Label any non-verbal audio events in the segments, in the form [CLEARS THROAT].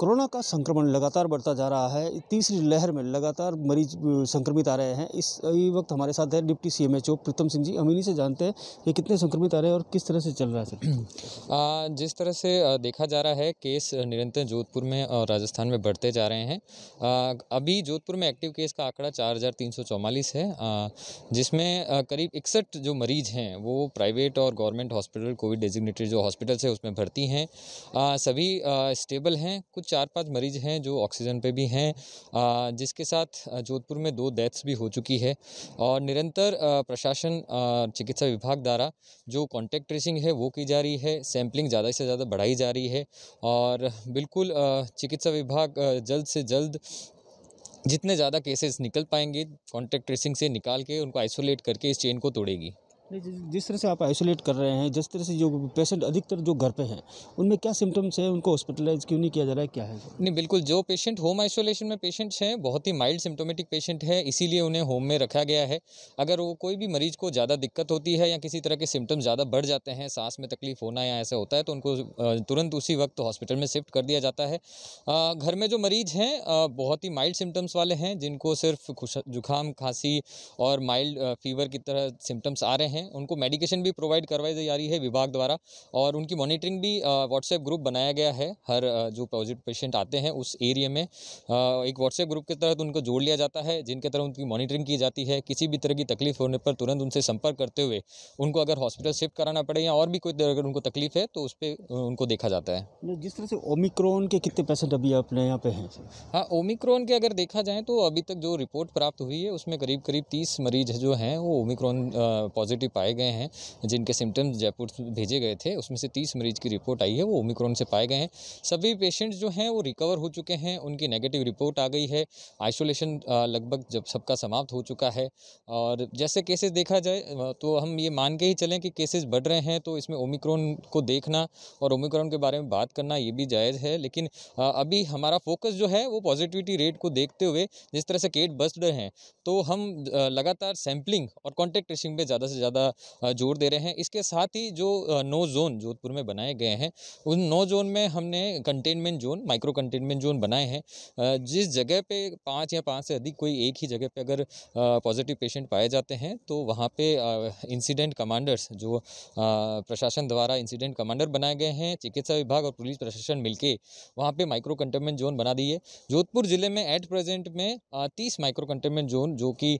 corona का संक्रमण लगातार बढ़ता जा रहा है तीसरी लहर में लगातार मरीज संक्रमित आ रहे हैं इस वक्त हमारे साथ है deputy C M Pritam Singh ji अमीनी से जानते हैं कि कितने संक्रमित आ रहे हैं और किस तरह से चल रहा है [CLEARS THROAT] आ, जिस तरह से देखा जा रहा है केस निरंतर जोधपुर में और राजस्थान में बढ़ते जा रहे हैं अभी जोधपुर में एक्टिव केस का आंकड़ा चार है जिसमें करीब इकसठ जो मरीज हैं वो प्राइवेट और गवर्नमेंट हॉस्पिटल कोविड डेजिग्नेटेड जो हॉस्पिटल्स है उसमें भर्ती हैं सभी स्टेबल हैं कुछ चार पांच मरीज हैं जो ऑक्सीजन पे भी हैं जिसके साथ जोधपुर में दो डेथ्स भी हो चुकी है और निरंतर प्रशासन चिकित्सा विभाग द्वारा जो कॉन्टैक्ट ट्रेसिंग है वो की जा रही है सैम्पलिंग ज़्यादा से ज़्यादा बढ़ाई जा रही है और बिल्कुल चिकित्सा विभाग जल्द से जल्द जितने ज़्यादा केसेस निकल पाएंगे कॉन्टैक्ट ट्रेसिंग से निकाल के उनको आइसोलेट करके इस चेन को तोड़ेगी जिस तरह से आप आइसोलेट कर रहे हैं जिस तरह से जो पेशेंट अधिकतर जो घर पे हैं उनमें क्या सिम्टम्स हैं उनको हॉस्पिटलाइज क्यों नहीं किया जा रहा है क्या है नहीं बिल्कुल जो पेशेंट होम आइसोलेशन में पेशेंट्स हैं बहुत ही माइल्ड सिम्टोमेटिक पेशेंट है इसीलिए उन्हें होम में रखा गया है अगर वो कोई भी मरीज को ज़्यादा दिक्कत होती है या किसी तरह के सिम्टम्स ज़्यादा बढ़ जाते हैं सांस में तकलीफ होना या ऐसा होता है तो उनको तुरंत उसी वक्त हॉस्पिटल में शिफ्ट कर दिया जाता है घर में जो मरीज हैं बहुत ही माइल्ड सिम्टम्स वाले हैं जिनको सिर्फ जुकाम खांसी और माइल्ड फीवर की तरह सिम्टम्स आ रहे हैं हैं उनको मेडिकेशन भी प्रोवाइड करवाई जा रही है विभाग द्वारा और उनकी मॉनिटरिंग भी व्हाट्सएप ग्रुप बनाया गया है हर जो पॉजिटिव पेशेंट आते हैं उस एरिया में एक व्हाट्सएप ग्रुप के तहत उनको जोड़ लिया जाता है जिनके तरह उनकी मॉनिटरिंग की जाती है किसी भी तरह की तकलीफ होने पर तुरंत उनसे संपर्क करते हुए उनको अगर हॉस्पिटल शिफ्ट कराना पड़े या और भी कोई अगर उनको तकलीफ है तो उस पर उनको देखा जाता है जिस तरह से ओमिक्रोन के कितने पेशेंट अभी अपने यहाँ पे हैं हाँ ओमिक्रोन के अगर देखा जाए तो अभी तक जो रिपोर्ट प्राप्त हुई है उसमें करीब करीब तीस मरीज जो हैं वो ओमिक्रोन पॉजिटिव पाए गए हैं जिनके सिम्टम्स जयपुर भेजे गए थे उसमें से तीस मरीज की रिपोर्ट आई है वो ओमिक्रॉन से पाए गए हैं सभी पेशेंट्स जो हैं वो रिकवर हो चुके हैं उनकी नेगेटिव रिपोर्ट आ गई है आइसोलेशन लगभग जब सबका समाप्त हो चुका है और जैसे केसेस देखा जाए तो हम ये मान के ही चलें कि केसेस बढ़ रहे हैं तो इसमें ओमिक्रॉन को देखना और ओमिक्रॉन के बारे में बात करना ये भी जायज़ है लेकिन अभी हमारा फोकस जो है वो पॉजिटिविटी रेट को देखते हुए जिस तरह से केट बस्ड हैं तो हम लगातार सैम्पलिंग और कॉन्टैक्ट ट्रेसिंग पर ज़्यादा से ज़्यादा ज़्यादा जोर दे रहे हैं इसके साथ ही जो नौ जोन जोधपुर में बनाए गए हैं उन नौ जोन में हमने containment zone micro containment zone बनाए हैं जिस जगह पे पांच या पाँच से अधिक कोई एक ही जगह पे अगर पॉजिटिव पेशेंट पाए जाते हैं तो वहाँ पे इंसिडेंट कमांडर्स जो प्रशासन द्वारा इंसिडेंट कमांडर बनाए गए हैं चिकित्सा विभाग और पुलिस प्रशासन के वहाँ माइक्रो कंटेनमेंट जोन बना दिए जोधपुर ज़िले में एट प्रेजेंट में तीस माइक्रो कंटेनमेंट जोन जो कि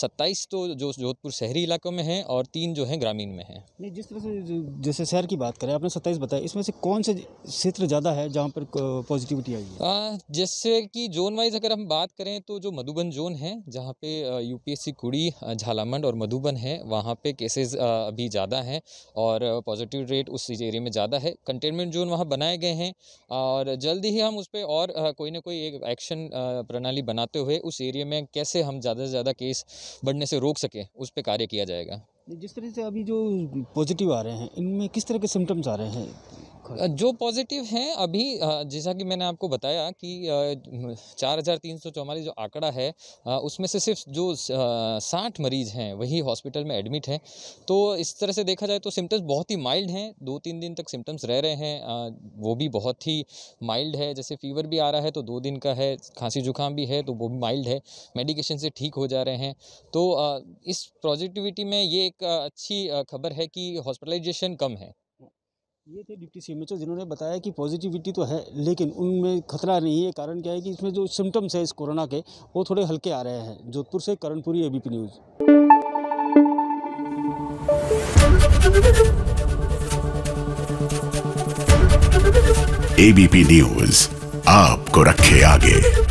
सत्ताईस तो जो जोधपुर शहरी इलाकों में है और तीन जो हैं ग्रामीण में हैं नहीं जिस तरह से जैसे शहर की बात करें आपने सत्ताईस बताया इसमें से कौन से क्षेत्र ज़्यादा है जहाँ पर पॉजिटिविटी आई है जैसे कि जोन वाइज अगर हम बात करें तो जो मधुबन जोन है जहाँ पे यूपीएससी कुड़ी झालामंड और मधुबन है वहाँ पे केसेस अभी ज़्यादा हैं और पॉजिटिव रेट उस एरिया में ज़्यादा है कंटेनमेंट जोन वहाँ बनाए गए हैं और जल्दी ही हम उस पर और कोई ना कोई एक एक्शन प्रणाली बनाते हुए उस एरिया में कैसे हम ज़्यादा से ज़्यादा केस बढ़ने से रोक सकें उस पर कार्य किया जाएगा जिस तरह से अभी जो पॉजिटिव आ रहे हैं इनमें किस तरह के सिम्टम्स आ रहे हैं जो पॉजिटिव हैं अभी जैसा कि मैंने आपको बताया कि चार हज़ार तीन सौ चौवालीस जो आंकड़ा है उसमें से सिर्फ जो साठ मरीज हैं वही हॉस्पिटल में एडमिट हैं तो इस तरह से देखा जाए तो सिम्टम्स बहुत ही माइल्ड हैं दो तीन दिन तक सिम्टम्स रह रहे हैं वो भी बहुत ही माइल्ड है जैसे फीवर भी आ रहा है तो दो दिन का है खांसी जुकाम भी है तो वो भी माइल्ड है मेडिकेशन से ठीक हो जा रहे हैं तो इस पॉजिटिविटी में ये एक अच्छी खबर है कि हॉस्पिटलाइजेशन कम है ये थे डिप्टी सी जिन्होंने बताया कि पॉजिटिविटी तो है लेकिन उनमें खतरा नहीं है कारण क्या है कि इसमें जो सिम्टम्स हैं इस कोरोना के वो थोड़े हल्के आ रहे हैं जोधपुर से Karanpuri ABP news ABP news आपको रखे आगे